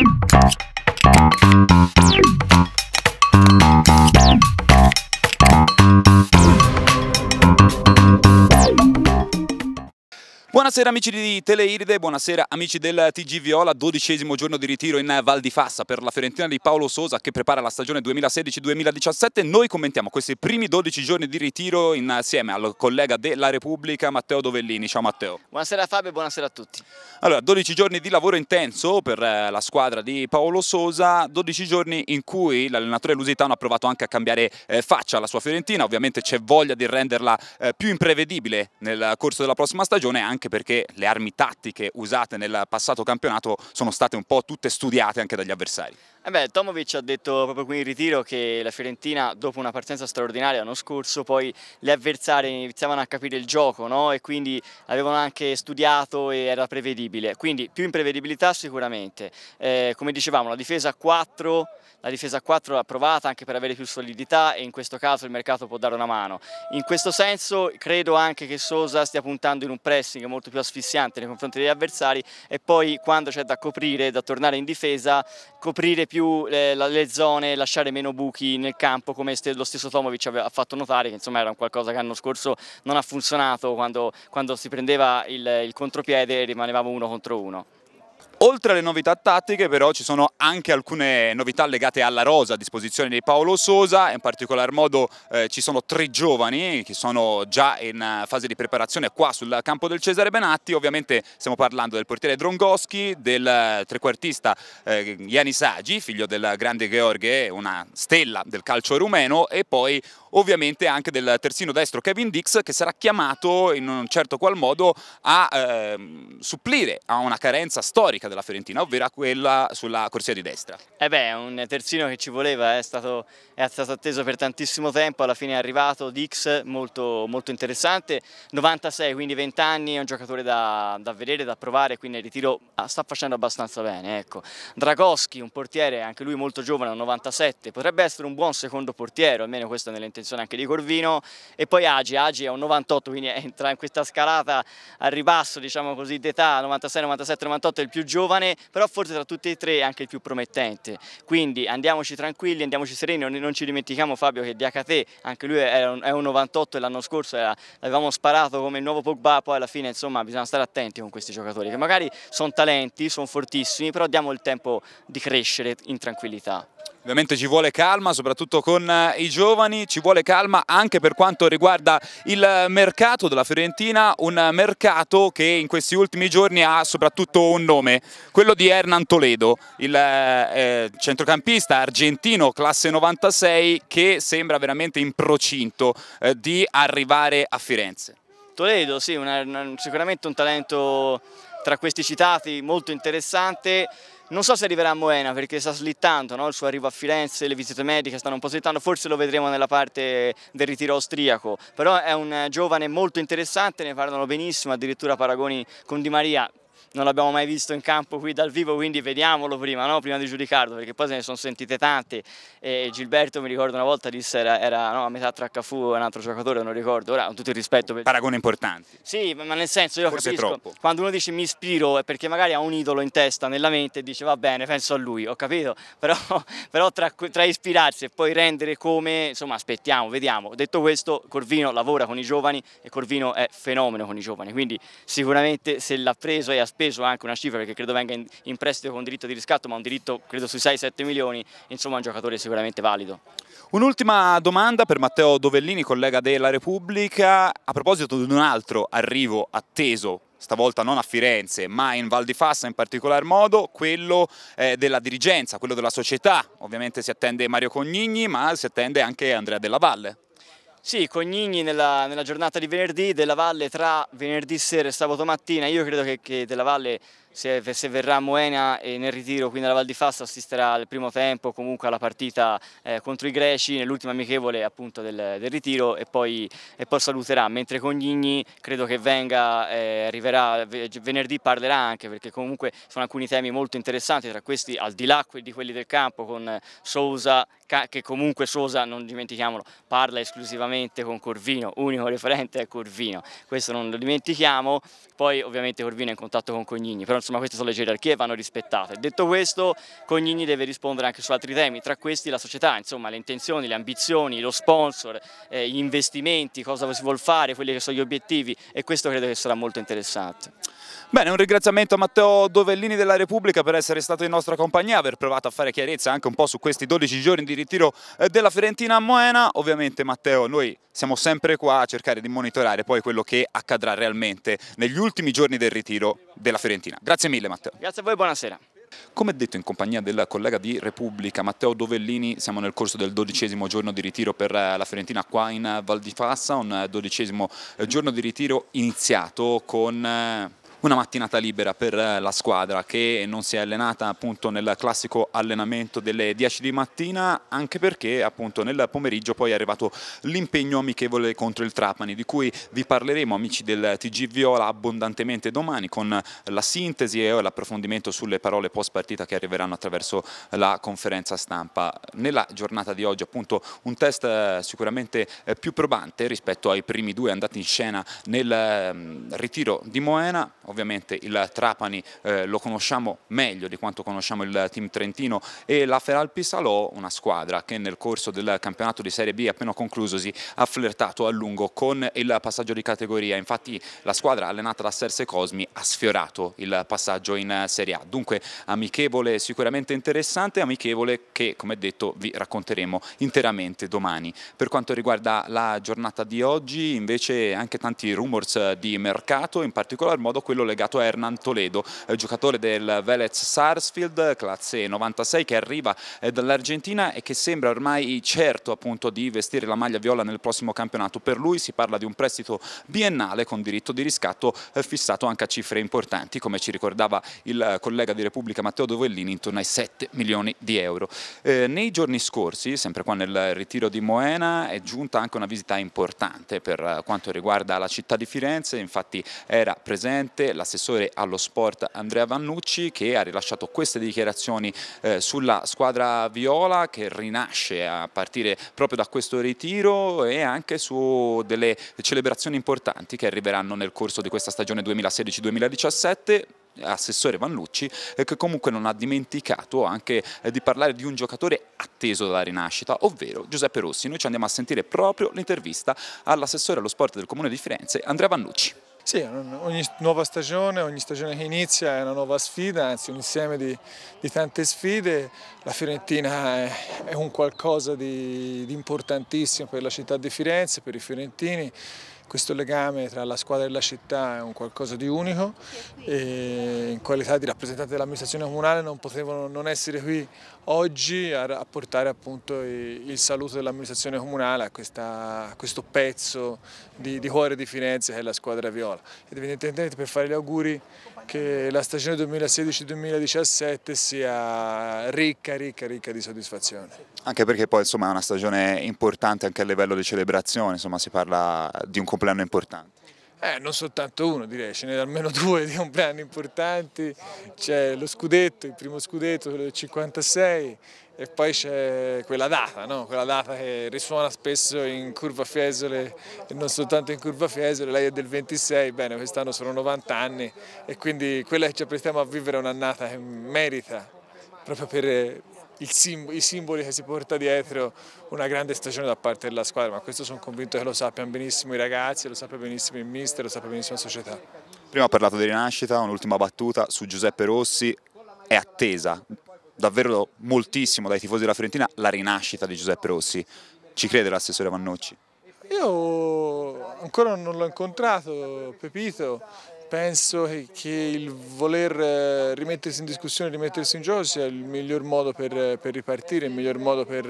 Thank you. Buonasera amici di Teleiride, buonasera amici del TG Viola, dodicesimo giorno di ritiro in Val di Fassa per la Fiorentina di Paolo Sosa che prepara la stagione 2016-2017. Noi commentiamo questi primi 12 giorni di ritiro insieme al collega della Repubblica Matteo Dovellini. Ciao Matteo. Buonasera Fabio, buonasera a tutti. Allora, 12 giorni di lavoro intenso per eh, la squadra di Paolo Sosa, 12 giorni in cui l'allenatore Lusitano ha provato anche a cambiare eh, faccia alla sua Fiorentina, ovviamente c'è voglia di renderla eh, più imprevedibile nel corso della prossima stagione anche per perché le armi tattiche usate nel passato campionato sono state un po' tutte studiate anche dagli avversari. Eh beh, Tomovic ha detto proprio qui in ritiro che la Fiorentina dopo una partenza straordinaria l'anno scorso poi gli avversari iniziavano a capire il gioco no? e quindi avevano anche studiato e era prevedibile, quindi più imprevedibilità sicuramente. Eh, come dicevamo la difesa 4, la difesa 4 l'ha provata anche per avere più solidità e in questo caso il mercato può dare una mano. In questo senso credo anche che Sosa stia puntando in un pressing molto più asfissiante nei confronti degli avversari e poi quando c'è da coprire, da tornare in difesa, coprire più eh, le, le zone, lasciare meno buchi nel campo come lo stesso Tomovic ha fatto notare che insomma era un qualcosa che l'anno scorso non ha funzionato quando, quando si prendeva il, il contropiede e rimanevamo uno contro uno. Oltre alle novità tattiche però ci sono anche alcune novità legate alla rosa a disposizione di Paolo Sosa, in particolar modo eh, ci sono tre giovani che sono già in eh, fase di preparazione qua sul campo del Cesare Benatti, ovviamente stiamo parlando del portiere Drongoski, del eh, trequartista eh, Gianni Sagi, figlio del grande Gheorghe, una stella del calcio rumeno e poi ovviamente anche del terzino destro Kevin Dix che sarà chiamato in un certo qual modo a ehm, supplire a una carenza storica della Fiorentina, ovvero quella sulla corsia di destra. Eh beh, è un terzino che ci voleva, eh, è stato, è stato atteso per tantissimo tempo, alla fine è arrivato Dix, molto, molto interessante, 96, quindi 20 anni, è un giocatore da, da vedere, da provare, quindi il ritiro ah, sta facendo abbastanza bene. Ecco. Dragoschi, un portiere anche lui molto giovane, 97, potrebbe essere un buon secondo portiere, almeno questo nell'intervento attenzione anche di Corvino e poi Agi, Agi è un 98 quindi entra in questa scalata al ribasso diciamo così d'età 96, 97, 98 è il più giovane però forse tra tutti e tre è anche il più promettente quindi andiamoci tranquilli, andiamoci sereni, non, ci dimentichiamo Fabio che Diacate anche lui è un, è un 98 e l'anno scorso l'avevamo sparato come il nuovo Pogba poi alla fine insomma bisogna stare attenti con questi giocatori che magari sono talenti, sono fortissimi però diamo il tempo di crescere in tranquillità. Ovviamente ci vuole calma, soprattutto con eh, i giovani, ci vuole calma anche per quanto riguarda il mercato della Fiorentina, un mercato che in questi ultimi giorni ha soprattutto un nome, quello di Hernan Toledo, il eh, eh, centrocampista argentino classe 96 che sembra veramente in procinto eh, di arrivare a Firenze. Toledo, sì, una, una, sicuramente un talento tra questi citati molto interessante. Non so se arriverà a Moena perché sta slittando, no? il suo arrivo a Firenze, le visite mediche stanno un po' slittando, forse lo vedremo nella parte del ritiro austriaco, però è un giovane molto interessante, ne parlano benissimo, addirittura paragoni con Di Maria, non l'abbiamo mai visto in campo qui dal vivo, quindi vediamolo prima, no? prima di giudicarlo, perché poi se ne sono sentite tante. E Gilberto mi ricordo una volta disse era, era no, a metà tra Cafu e un altro giocatore, non ricordo, ora con tutto il rispetto. Per... Paragone importante. Sì, ma nel senso io Forse capisco, troppo. quando uno dice mi ispiro è perché magari ha un idolo in testa, nella mente e dice va bene, penso a lui, ho capito, però, però tra, tra ispirarsi e poi rendere come, insomma aspettiamo, vediamo. Detto questo, Corvino lavora con i giovani e Corvino è fenomeno con i giovani, quindi sicuramente se l'ha preso e ha appeso anche una cifra perché credo venga in, in prestito con diritto di riscatto, ma un diritto credo sui 6-7 milioni, insomma un giocatore sicuramente valido. Un'ultima domanda per Matteo Dovellini, collega della Repubblica, a proposito di un altro arrivo atteso stavolta non a Firenze ma in Val di Fassa in particolar modo, quello eh, della dirigenza, quello della società. Ovviamente si attende Mario Cognigni ma si attende anche Andrea Della Valle. Sì, Cognigni nella, nella, giornata di venerdì, Della Valle tra venerdì sera e sabato mattina, io credo che, che Della Valle se, se verrà Moena e nel ritiro quindi alla Val di Fasta assisterà al primo tempo comunque alla partita eh, contro i greci nell'ultima amichevole appunto del, del ritiro e poi, e poi, saluterà mentre Conghigni credo che venga eh, arriverà venerdì parlerà anche perché comunque sono alcuni temi molto interessanti tra questi al di là di quelli del campo con Sousa che comunque Sousa non dimentichiamolo, parla esclusivamente con Corvino, unico referente è Corvino, questo non lo dimentichiamo, poi ovviamente Corvino è in contatto con Cognini, però insomma queste sono le gerarchie e vanno rispettate. Detto questo Cognini deve rispondere anche su altri temi, tra questi la società, insomma le intenzioni, le ambizioni, lo sponsor, eh, gli investimenti, cosa si vuole fare, quelli che sono gli obiettivi e questo credo che sarà molto interessante. Bene, un ringraziamento a Matteo Dovellini della Repubblica per essere stato in nostra compagnia, aver provato a fare chiarezza anche un po' su questi 12 giorni di ritiro eh, della Fiorentina a Moena. Ovviamente Matteo, noi siamo sempre qua a cercare di monitorare poi quello che accadrà realmente negli ultimi giorni del ritiro della Fiorentina. Grazie mille Matteo. Grazie a voi, buonasera. Come detto in compagnia del collega di Repubblica Matteo Dovellini, siamo nel corso del dodicesimo giorno di ritiro per eh, la Fiorentina qua in eh, Val di Fassa, un dodicesimo giorno di ritiro iniziato con una mattinata libera per eh, la squadra che non si è allenata appunto nel classico allenamento delle 10 di mattina anche perché appunto nel pomeriggio poi è arrivato l'impegno amichevole contro il Trapani di cui vi parleremo amici del TG Viola abbondantemente domani con la sintesi e l'approfondimento sulle parole post partita che arriveranno attraverso la conferenza stampa. Nella giornata di oggi appunto un test eh, sicuramente eh, più probante rispetto ai primi due andati in scena nel ehm, ritiro di Moena ovviamente il Trapani eh, lo conosciamo meglio di quanto conosciamo il team trentino e la Feralpi Salò, una squadra che nel corso del campionato di Serie B appena conclusosi ha flirtato a lungo con il passaggio di categoria, infatti la squadra allenata da Serse Cosmi ha sfiorato il passaggio in Serie A, dunque amichevole sicuramente interessante, amichevole che come detto vi racconteremo interamente domani. Per quanto riguarda la giornata di oggi invece anche tanti rumors di mercato, in particolar modo quello quello legato a Hernan Toledo, eh, giocatore del Velez Sarsfield, classe 96, che arriva eh, dall'Argentina e che sembra ormai certo appunto di vestire la maglia viola nel prossimo campionato. Per lui si parla di un prestito biennale con diritto di riscatto eh, fissato anche a cifre importanti, come ci ricordava il collega di Repubblica Matteo Dovellini, intorno ai 7 milioni di euro. nei giorni scorsi, sempre qua nel ritiro di Moena, è giunta anche una visita importante per quanto riguarda la città di Firenze, infatti era presente l'assessore allo sport Andrea Vannucci che ha rilasciato queste dichiarazioni eh, sulla squadra viola che rinasce a partire proprio da questo ritiro e anche su delle celebrazioni importanti che arriveranno nel corso di questa stagione 2016-2017 assessore Vannucci eh, che comunque non ha dimenticato anche eh, di parlare di un giocatore atteso dalla rinascita, ovvero Giuseppe Rossi. Noi ci andiamo a sentire proprio l'intervista all'assessore allo sport del Comune di Firenze, Andrea Vannucci. Sì, ogni nuova stagione, ogni stagione che inizia è una nuova sfida, anzi un insieme di, di tante sfide. La Fiorentina è, è un qualcosa di, di importantissimo per la città di Firenze, per i fiorentini questo legame tra la squadra e la città è un qualcosa di unico e in qualità di rappresentante dell'amministrazione comunale non potevo non essere qui oggi a, portare appunto il saluto dell'amministrazione comunale a, questa, a, questo pezzo di, di, cuore di Firenze che è la squadra viola ed evidentemente per fare gli auguri che la stagione 2016-2017 sia ricca, ricca, ricca di soddisfazione. Anche perché poi insomma è una stagione importante anche a livello di celebrazione, insomma si parla di un compleanno importante. Eh, non soltanto uno direi, ce n'è almeno due di compleanni importanti, c'è lo scudetto, il primo scudetto, quello del 56 e poi c'è quella data, no? quella data che risuona spesso in Curva Fiesole e non soltanto in Curva Fiesole, lei è del 26, bene quest'anno sono 90 anni e quindi quella che ci apprestiamo a vivere è un'annata che merita proprio per, sim i simboli che si porta dietro una grande stagione da parte della squadra, ma questo sono convinto che lo sappiano benissimo i ragazzi, lo sappia benissimo il mister, lo sappia benissimo la società. Prima ha parlato di rinascita, un'ultima battuta su Giuseppe Rossi, è attesa davvero moltissimo dai tifosi della Fiorentina la rinascita di Giuseppe Rossi, ci crede l'assessore Vannocci? Io ancora non l'ho incontrato, Pepito, penso che il voler eh, rimettersi in discussione, rimettersi in gioco sia il miglior modo per, per ripartire, il miglior modo per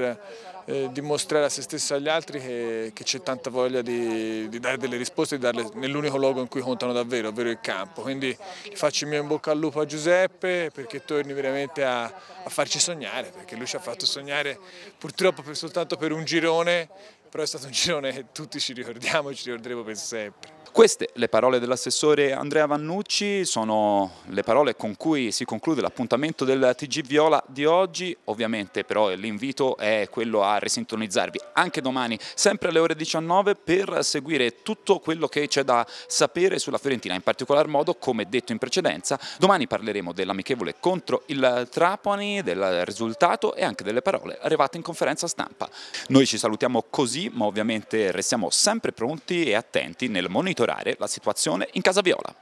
eh, dimostrare a se stesso e agli altri che, c'è tanta voglia di, di, dare delle risposte, di darle nell'unico luogo in cui contano davvero, ovvero il campo. Quindi faccio il mio in bocca al lupo a Giuseppe perché torni veramente a, a farci sognare, perché lui ci ha fatto sognare purtroppo per, soltanto per un girone, però è stato un girone che tutti ci ricordiamo e ci ricorderemo per sempre. Queste le parole dell'assessore Andrea Vannucci sono le parole con cui si conclude l'appuntamento del TG Viola di oggi, ovviamente però l'invito è quello a risintonizzarvi anche domani sempre alle ore 19 per seguire tutto quello che c'è da sapere sulla Fiorentina, in particolar modo come detto in precedenza domani parleremo dell'amichevole contro il Trapani, del risultato e anche delle parole arrivate in conferenza stampa. Noi ci salutiamo così ma ovviamente restiamo sempre pronti e attenti nel monitoraggio monitorare la situazione in Casa Viola.